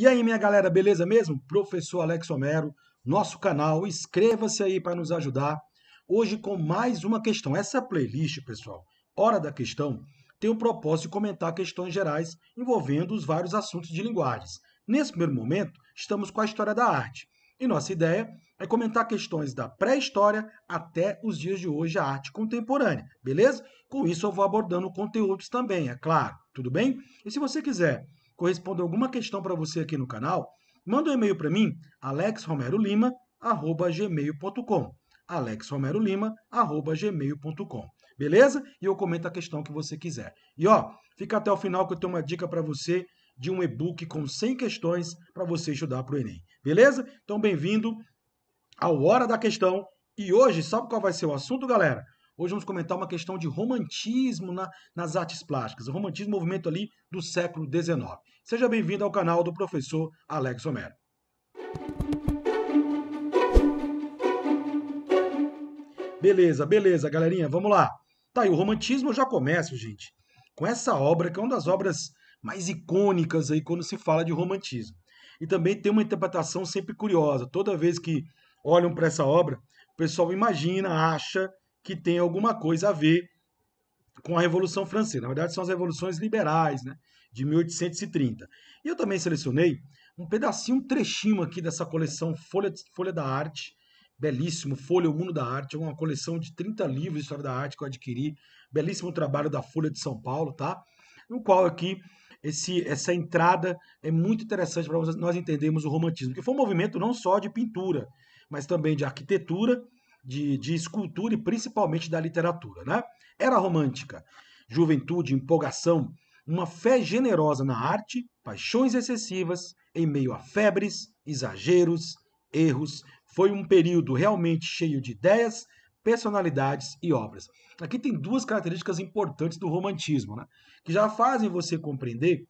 E aí, minha galera, beleza mesmo? Professor Alex Homero, nosso canal, inscreva-se aí para nos ajudar. Hoje com mais uma questão. Essa playlist, pessoal, Hora da Questão, tem o propósito de comentar questões gerais envolvendo os vários assuntos de linguagens. Nesse primeiro momento, estamos com a história da arte. E nossa ideia é comentar questões da pré-história até os dias de hoje, a arte contemporânea, beleza? Com isso, eu vou abordando conteúdos também, é claro, tudo bem? E se você quiser corresponde alguma questão para você aqui no canal, manda um e-mail para mim, alexromerolima@gmail.com. alexromerolima@gmail.com. Beleza? E eu comento a questão que você quiser. E ó, fica até o final que eu tenho uma dica para você de um e-book com 100 questões para você estudar para o ENEM. Beleza? Então, bem-vindo ao Hora da Questão. E hoje, sabe qual vai ser o assunto, galera? Hoje vamos comentar uma questão de romantismo na, nas artes plásticas, o romantismo movimento ali do século XIX. Seja bem-vindo ao canal do professor Alex Homero. Beleza, beleza, galerinha, vamos lá. Tá aí, o romantismo eu já começo, gente, com essa obra, que é uma das obras mais icônicas aí quando se fala de romantismo. E também tem uma interpretação sempre curiosa. Toda vez que olham para essa obra, o pessoal imagina, acha que tem alguma coisa a ver com a Revolução Francesa. Na verdade, são as revoluções liberais, né, de 1830. E eu também selecionei um pedacinho, um trechinho aqui dessa coleção Folha, Folha da Arte, belíssimo, Folha, o Mundo da Arte, uma coleção de 30 livros de história da arte que eu adquiri, belíssimo trabalho da Folha de São Paulo, tá? No qual aqui esse, essa entrada é muito interessante para nós entendermos o romantismo, que foi um movimento não só de pintura, mas também de arquitetura, de, de escultura e principalmente da literatura. Né? Era romântica, juventude, empolgação, uma fé generosa na arte, paixões excessivas, em meio a febres, exageros, erros. Foi um período realmente cheio de ideias, personalidades e obras. Aqui tem duas características importantes do romantismo, né? que já fazem você compreender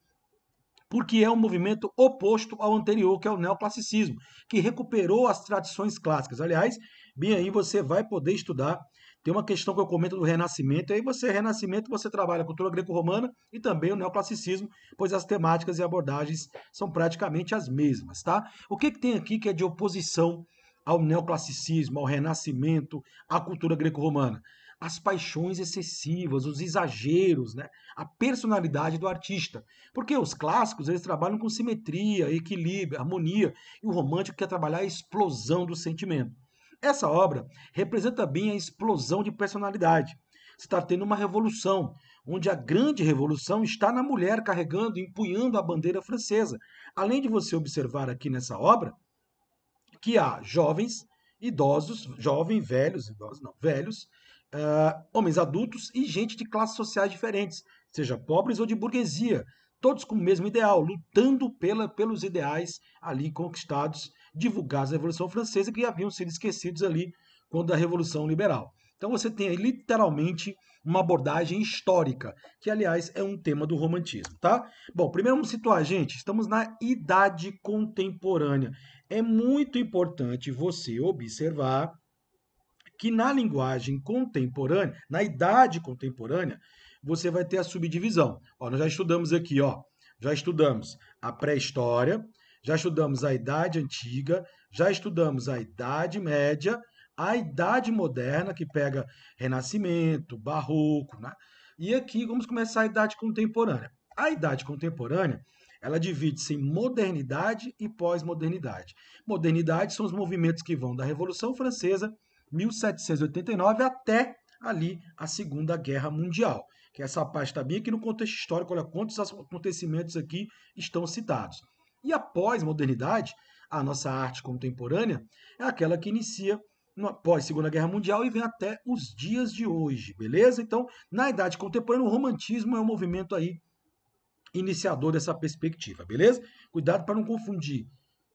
porque é um movimento oposto ao anterior, que é o neoclassicismo, que recuperou as tradições clássicas. Aliás, Bem, aí você vai poder estudar. Tem uma questão que eu comento do Renascimento. Aí você, Renascimento, você trabalha a cultura greco-romana e também o neoclassicismo, pois as temáticas e abordagens são praticamente as mesmas, tá? O que, que tem aqui que é de oposição ao neoclassicismo, ao Renascimento, à cultura greco-romana? as paixões excessivas, os exageros, né? a personalidade do artista. Porque os clássicos eles trabalham com simetria, equilíbrio, harmonia, e o romântico quer trabalhar a explosão do sentimento. Essa obra representa bem a explosão de personalidade. Você está tendo uma revolução, onde a grande revolução está na mulher carregando, empunhando a bandeira francesa. Além de você observar aqui nessa obra que há jovens, idosos, jovens, velhos, idosos não, velhos, uh, homens adultos e gente de classes sociais diferentes, seja pobres ou de burguesia, todos com o mesmo ideal, lutando pela, pelos ideais ali conquistados divulgados da Revolução Francesa que haviam sido esquecidos ali quando a Revolução Liberal. Então você tem aí, literalmente uma abordagem histórica, que aliás é um tema do romantismo, tá? Bom, primeiro vamos situar, gente, estamos na idade contemporânea. É muito importante você observar que na linguagem contemporânea, na idade contemporânea, você vai ter a subdivisão. Ó, nós já estudamos aqui, ó, já estudamos a pré-história, já estudamos a Idade Antiga, já estudamos a Idade Média, a Idade Moderna, que pega Renascimento, Barroco, né? E aqui vamos começar a Idade Contemporânea. A Idade Contemporânea, ela divide-se em modernidade e pós-modernidade. Modernidade são os movimentos que vão da Revolução Francesa, 1789, até ali a Segunda Guerra Mundial. Que é essa parte bem, que no contexto histórico, olha quantos acontecimentos aqui estão citados. E a pós-modernidade, a nossa arte contemporânea, é aquela que inicia pós Segunda Guerra Mundial e vem até os dias de hoje, beleza? Então, na idade contemporânea, o romantismo é um movimento aí iniciador dessa perspectiva, beleza? Cuidado para não confundir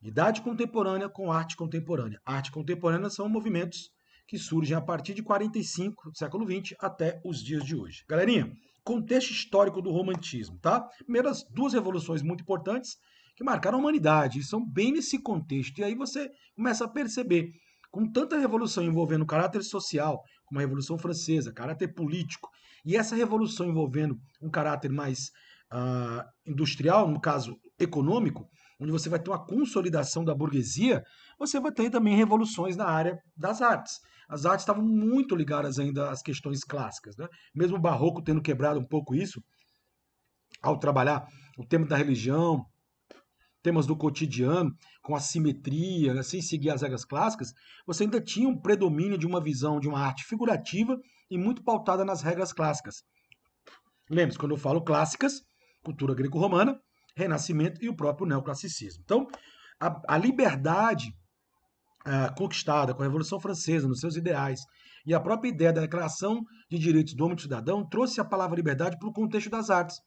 idade contemporânea com arte contemporânea. Arte contemporânea são movimentos que surgem a partir de 45, século 20, até os dias de hoje. Galerinha, contexto histórico do romantismo, tá? Primeiras duas revoluções muito importantes, que marcaram a humanidade, e são bem nesse contexto. E aí você começa a perceber, com tanta revolução envolvendo caráter social, como a Revolução Francesa, caráter político, e essa revolução envolvendo um caráter mais uh, industrial, no caso econômico, onde você vai ter uma consolidação da burguesia, você vai ter também revoluções na área das artes. As artes estavam muito ligadas ainda às questões clássicas, né? mesmo o barroco tendo quebrado um pouco isso, ao trabalhar o tema da religião, temas do cotidiano, com a simetria, né, sem seguir as regras clássicas, você ainda tinha um predomínio de uma visão de uma arte figurativa e muito pautada nas regras clássicas. Lembre-se, quando eu falo clássicas, cultura greco-romana, renascimento e o próprio neoclassicismo. Então, a, a liberdade ah, conquistada com a Revolução Francesa, nos seus ideais, e a própria ideia da declaração de direitos do homem e do cidadão trouxe a palavra liberdade para o contexto das artes.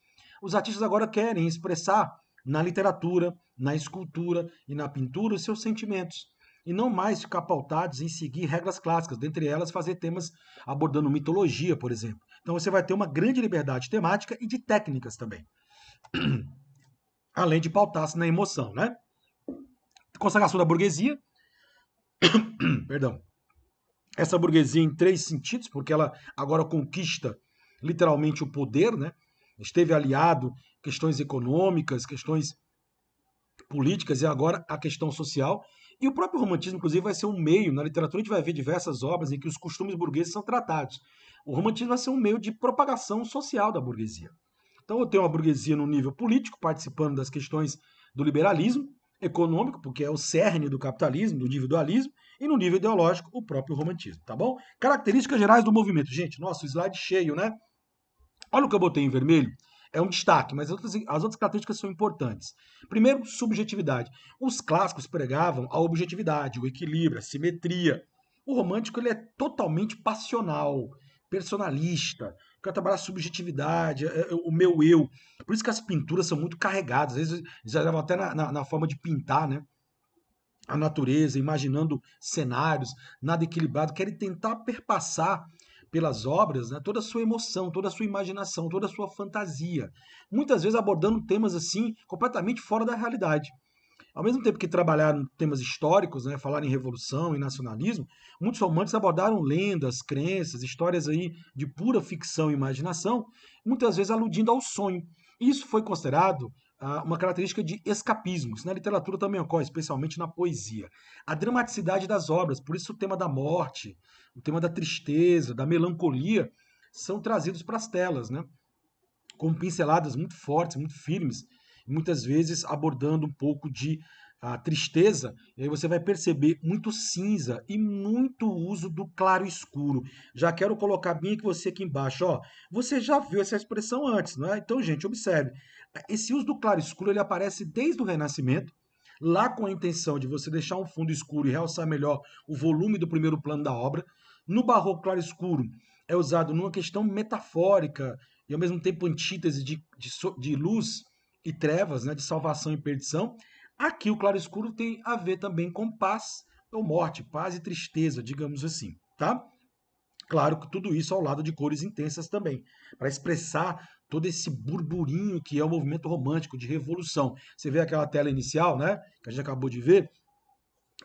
Os artistas agora querem expressar na literatura, na escultura e na pintura os seus sentimentos, e não mais ficar pautados em seguir regras clássicas, dentre elas fazer temas abordando mitologia, por exemplo. Então você vai ter uma grande liberdade temática e de técnicas também. Além de pautar-se na emoção, né? Consagração da burguesia. Perdão. Essa burguesia em três sentidos, porque ela agora conquista literalmente o poder, né? esteve aliado questões econômicas, questões políticas e agora a questão social. E o próprio romantismo, inclusive, vai ser um meio. Na literatura, a gente vai ver diversas obras em que os costumes burgueses são tratados. O romantismo vai ser um meio de propagação social da burguesia. Então, eu tenho uma burguesia no nível político, participando das questões do liberalismo econômico, porque é o cerne do capitalismo, do individualismo, e no nível ideológico, o próprio romantismo, tá bom? Características gerais do movimento. Gente, nosso slide cheio, né? Olha o que eu botei em vermelho. É um destaque, mas outras, as outras características são importantes. Primeiro, subjetividade. Os clássicos pregavam a objetividade, o equilíbrio, a simetria. O romântico ele é totalmente passional, personalista, quer trabalhar a subjetividade, é, é, o meu eu. Por isso que as pinturas são muito carregadas, às vezes exageram até na, na, na forma de pintar, né? A natureza, imaginando cenários, nada equilibrado, querem tentar perpassar pelas obras né, toda a sua emoção, toda a sua imaginação, toda a sua fantasia. Muitas vezes abordando temas assim completamente fora da realidade. Ao mesmo tempo que trabalharam temas históricos, né, falaram em revolução e nacionalismo, muitos romances abordaram lendas, crenças, histórias aí de pura ficção e imaginação, muitas vezes aludindo ao sonho. Isso foi considerado ah, uma característica de escapismo. Isso na literatura também ocorre, especialmente na poesia. A dramaticidade das obras, por isso o tema da morte, o tema da tristeza, da melancolia, são trazidos para as telas, né? com pinceladas muito fortes, muito firmes, muitas vezes abordando um pouco de a tristeza, e aí você vai perceber muito cinza e muito uso do claro escuro. Já quero colocar bem que você aqui embaixo, ó. Você já viu essa expressão antes, não é? Então, gente, observe. Esse uso do claro escuro, ele aparece desde o Renascimento, lá com a intenção de você deixar um fundo escuro e realçar melhor o volume do primeiro plano da obra. No barroco claro escuro é usado numa questão metafórica e ao mesmo tempo antítese de, de, de luz e trevas, né, de salvação e perdição. Aqui o claro-escuro tem a ver também com paz ou morte, paz e tristeza, digamos assim, tá? Claro que tudo isso ao lado de cores intensas também, para expressar todo esse burburinho que é o movimento romântico de revolução. Você vê aquela tela inicial, né, que a gente acabou de ver,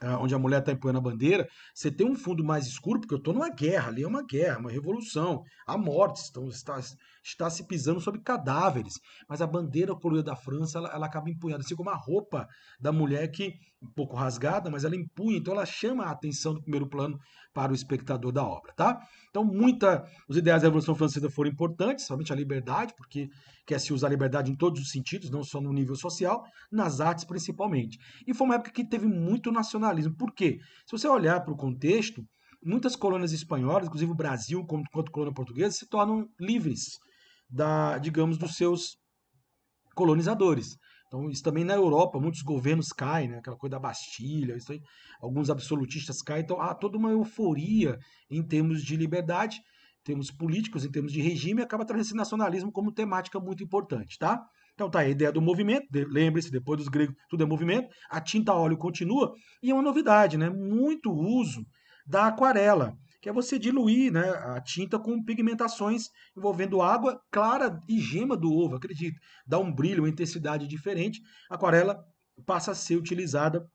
Tá? onde a mulher está empunhando a bandeira, você tem um fundo mais escuro, porque eu estou numa guerra, ali é uma guerra, uma revolução, há mortes, então está, está se pisando sobre cadáveres. Mas a bandeira colorida da França, ela, ela acaba empunhada, assim como a roupa da mulher que, um pouco rasgada, mas ela empunha, então ela chama a atenção do primeiro plano para o espectador da obra, tá? Então, muita, os ideais da Revolução Francesa foram importantes, somente a liberdade, porque que é se usar a liberdade em todos os sentidos, não só no nível social, nas artes principalmente. E foi uma época que teve muito nacionalismo. Por quê? Se você olhar para o contexto, muitas colônias espanholas, inclusive o Brasil, como, quanto colônia portuguesa, se tornam livres da, digamos, dos seus colonizadores. Então, isso também na Europa, muitos governos caem, né? aquela coisa da Bastilha, aí, alguns absolutistas caem, então há toda uma euforia em termos de liberdade, termos políticos, em termos de regime, acaba trazendo esse nacionalismo como temática muito importante, tá? Então tá aí a ideia do movimento, lembre-se, depois dos gregos tudo é movimento, a tinta óleo continua, e é uma novidade, né? Muito uso da aquarela, que é você diluir né, a tinta com pigmentações envolvendo água clara e gema do ovo, acredito. Dá um brilho, uma intensidade diferente. A aquarela passa a ser utilizada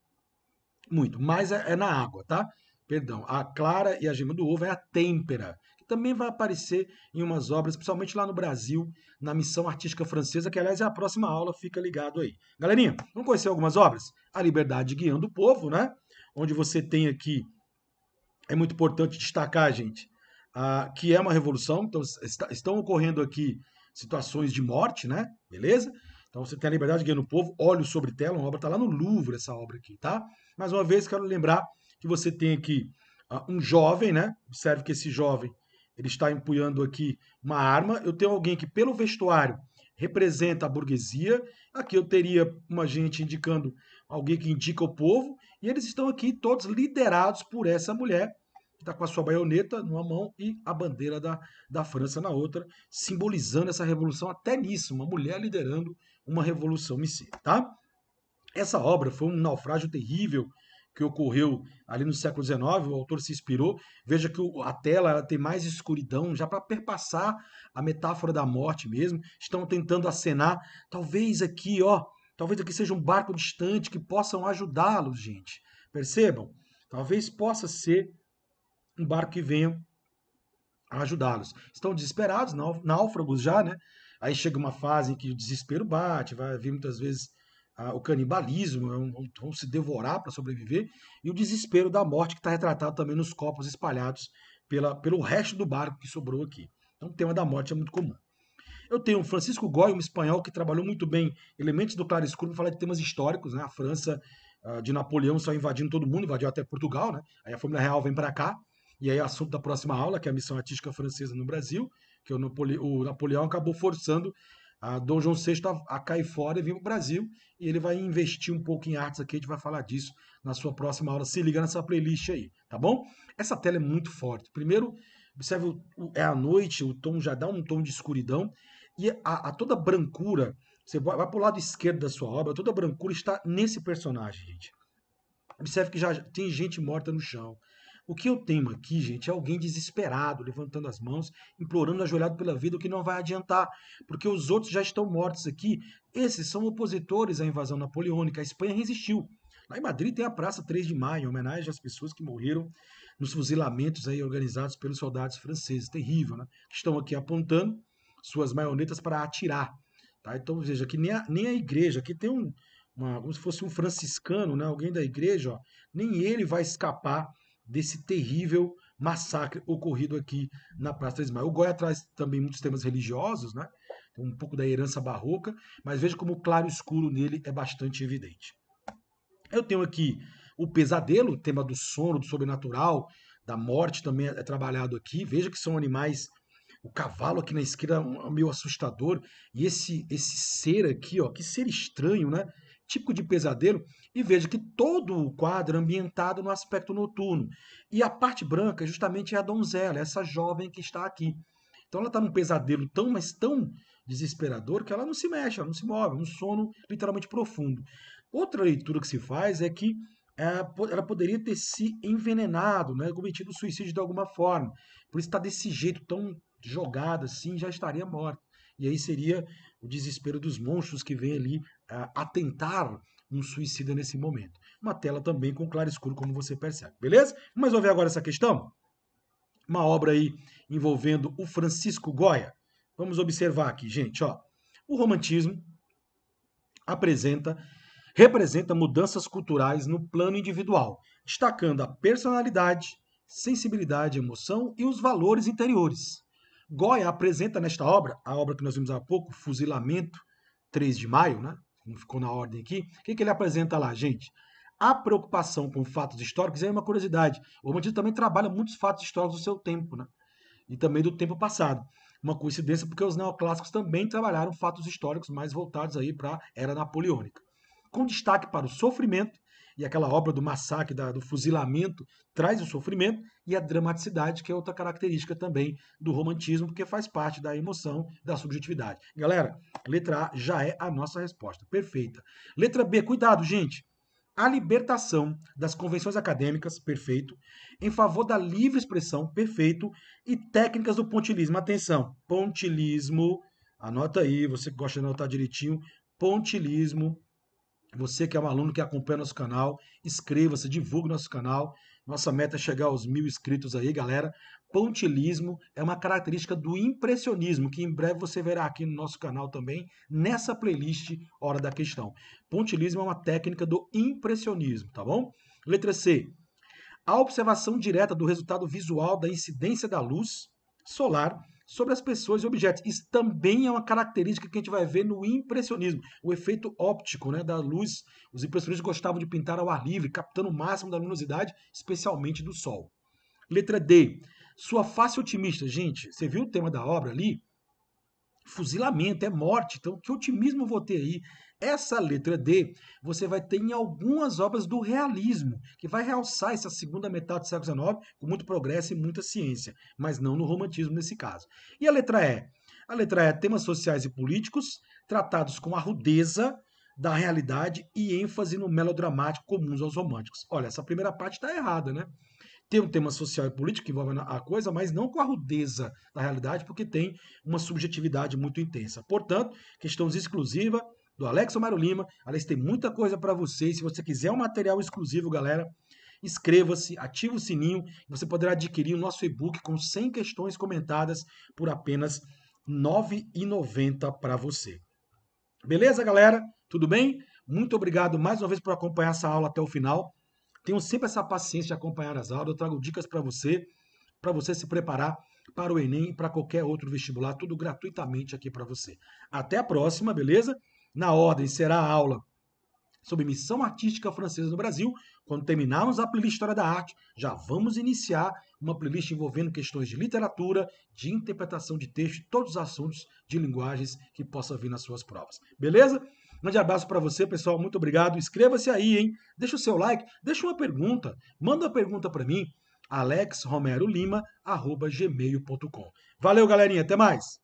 muito, mas é, é na água, tá? Perdão, a clara e a gema do ovo é a têmpera, também vai aparecer em umas obras, principalmente lá no Brasil, na Missão Artística Francesa, que aliás é a próxima aula, fica ligado aí. Galerinha, vamos conhecer algumas obras? A Liberdade Guiando o Povo, né? Onde você tem aqui, é muito importante destacar, gente, que é uma revolução, então está, estão ocorrendo aqui situações de morte, né? Beleza? Então você tem a liberdade guiando o povo, Olho sobre tela, uma obra está lá no Louvre, essa obra aqui, tá? Mais uma vez, quero lembrar que você tem aqui uh, um jovem, né? Observe que esse jovem ele está empunhando aqui uma arma. Eu tenho alguém que, pelo vestuário, representa a burguesia. Aqui eu teria uma gente indicando alguém que indica o povo. E eles estão aqui todos liderados por essa mulher, que está com a sua baioneta numa mão e a bandeira da, da França na outra, simbolizando essa revolução até nisso, uma mulher liderando uma revolução em si, tá? Essa obra foi um naufrágio terrível que ocorreu ali no século XIX, o autor se inspirou. Veja que a tela tem mais escuridão, já para perpassar a metáfora da morte mesmo. Estão tentando acenar, talvez aqui, ó, talvez aqui seja um barco distante que possam ajudá-los, gente. Percebam? Talvez possa ser um barco que venha ajudá-los. Estão desesperados, náufragos já, né? Aí chega uma fase em que o desespero bate, vai vir muitas vezes o canibalismo, é um, se devorar para sobreviver, e o desespero da morte que está retratado também nos copos espalhados pela, pelo resto do barco que sobrou aqui. Então o tema da morte é muito comum. Eu tenho Francisco Goy, um espanhol que trabalhou muito bem elementos do claro-escuro para falar de temas históricos, né? A França ah, de Napoleão só invadindo todo mundo, invadiu até Portugal, né? Aí a família real vem para cá, e aí o assunto da próxima aula, que é a missão artística francesa no Brasil, que o, Napole... o Napoleão acabou forçando a Dom João VI tá, a, a cai fora e vem para o Brasil e ele vai investir um pouco em artes aqui, a gente vai falar disso na sua próxima aula. Se liga nessa playlist aí, tá bom? Essa tela é muito forte. Primeiro, observe, o, o, é a noite, o tom já dá um tom de escuridão e a, a toda brancura, você vai, vai para o lado esquerdo da sua obra, toda brancura está nesse personagem, gente. Observe que já tem gente morta no chão, o que eu tenho aqui, gente, é alguém desesperado, levantando as mãos, implorando, ajoelhado pela vida, o que não vai adiantar, porque os outros já estão mortos aqui. Esses são opositores à invasão napoleônica. A Espanha resistiu. Lá em Madrid tem a Praça 3 de Maio, em homenagem às pessoas que morreram nos fuzilamentos aí organizados pelos soldados franceses. Terrível, né? Estão aqui apontando suas maionetas para atirar. Tá? Então, veja, que nem a, nem a igreja, aqui tem um, uma, como se fosse um franciscano, né? alguém da igreja, ó, nem ele vai escapar desse terrível massacre ocorrido aqui na Praça de Ismael. O Goiás traz também muitos temas religiosos, né? um pouco da herança barroca, mas veja como o claro escuro nele é bastante evidente. Eu tenho aqui o pesadelo, o tema do sono, do sobrenatural, da morte também é trabalhado aqui. Veja que são animais o cavalo aqui na esquerda é, é meio assustador e esse esse ser aqui, ó, que ser estranho, né? típico de pesadelo, e veja que todo o quadro é ambientado no aspecto noturno. E a parte branca é justamente é a donzela, essa jovem que está aqui. Então ela está num pesadelo tão, mas tão desesperador que ela não se mexe, ela não se move, é um sono literalmente profundo. Outra leitura que se faz é que é, ela poderia ter se envenenado, né, cometido suicídio de alguma forma. Por isso está desse jeito tão jogada assim, já estaria morta. E aí seria o desespero dos monstros que vem ali atentar um suicida nesse momento. Uma tela também com claro-escuro, como você percebe, beleza? Vamos resolver agora essa questão? Uma obra aí envolvendo o Francisco Goya. Vamos observar aqui, gente, ó. O romantismo apresenta representa mudanças culturais no plano individual, destacando a personalidade, sensibilidade, emoção e os valores interiores. Goya apresenta nesta obra, a obra que nós vimos há pouco, Fuzilamento, 3 de maio, né? não ficou na ordem aqui, o que, que ele apresenta lá, gente? A preocupação com fatos históricos é uma curiosidade. O romantismo também trabalha muitos fatos históricos do seu tempo, né? E também do tempo passado. Uma coincidência, porque os neoclássicos também trabalharam fatos históricos mais voltados aí para a era napoleônica. Com destaque para o sofrimento e aquela obra do massacre, da, do fuzilamento, traz o sofrimento e a dramaticidade, que é outra característica também do romantismo, porque faz parte da emoção, da subjetividade. Galera, letra A já é a nossa resposta. Perfeita. Letra B, cuidado, gente. A libertação das convenções acadêmicas, perfeito. Em favor da livre expressão, perfeito. E técnicas do pontilismo. Atenção, pontilismo. Anota aí, você que gosta de anotar direitinho. Pontilismo você que é um aluno que acompanha nosso canal, inscreva-se, divulgue nosso canal. Nossa meta é chegar aos mil inscritos aí, galera. Pontilismo é uma característica do impressionismo, que em breve você verá aqui no nosso canal também, nessa playlist Hora da Questão. Pontilismo é uma técnica do impressionismo, tá bom? Letra C. A observação direta do resultado visual da incidência da luz solar sobre as pessoas e objetos. Isso também é uma característica que a gente vai ver no impressionismo, o efeito óptico né, da luz. Os impressionistas gostavam de pintar ao ar livre, captando o máximo da luminosidade, especialmente do sol. Letra D. Sua face otimista. Gente, você viu o tema da obra ali? Fuzilamento, é morte. Então, que otimismo eu vou ter aí essa letra D você vai ter em algumas obras do realismo, que vai realçar essa segunda metade do século XIX com muito progresso e muita ciência, mas não no romantismo nesse caso. E a letra E? A letra E é temas sociais e políticos tratados com a rudeza da realidade e ênfase no melodramático comuns aos românticos. Olha, essa primeira parte está errada, né? tem um tema social e político que envolve a coisa, mas não com a rudeza da realidade, porque tem uma subjetividade muito intensa. Portanto, questões exclusiva do Alex Omaro Lima. Aliás, tem muita coisa para vocês. Se você quiser um material exclusivo, galera, inscreva-se, ative o sininho. Você poderá adquirir o nosso e-book com 100 questões comentadas por apenas R$ 9,90 para você. Beleza, galera? Tudo bem? Muito obrigado mais uma vez por acompanhar essa aula até o final. Tenham sempre essa paciência de acompanhar as aulas. Eu trago dicas para você, para você se preparar para o Enem e para qualquer outro vestibular, tudo gratuitamente aqui para você. Até a próxima, beleza? na ordem será a aula sobre missão artística francesa no Brasil. Quando terminarmos a playlist História da Arte, já vamos iniciar uma playlist envolvendo questões de literatura, de interpretação de texto, todos os assuntos de linguagens que possa vir nas suas provas. Beleza? Um grande abraço para você, pessoal. Muito obrigado. Inscreva-se aí, hein? Deixa o seu like, deixa uma pergunta, manda uma pergunta para mim, alexromerolima@gmail.com. Valeu, galerinha. Até mais.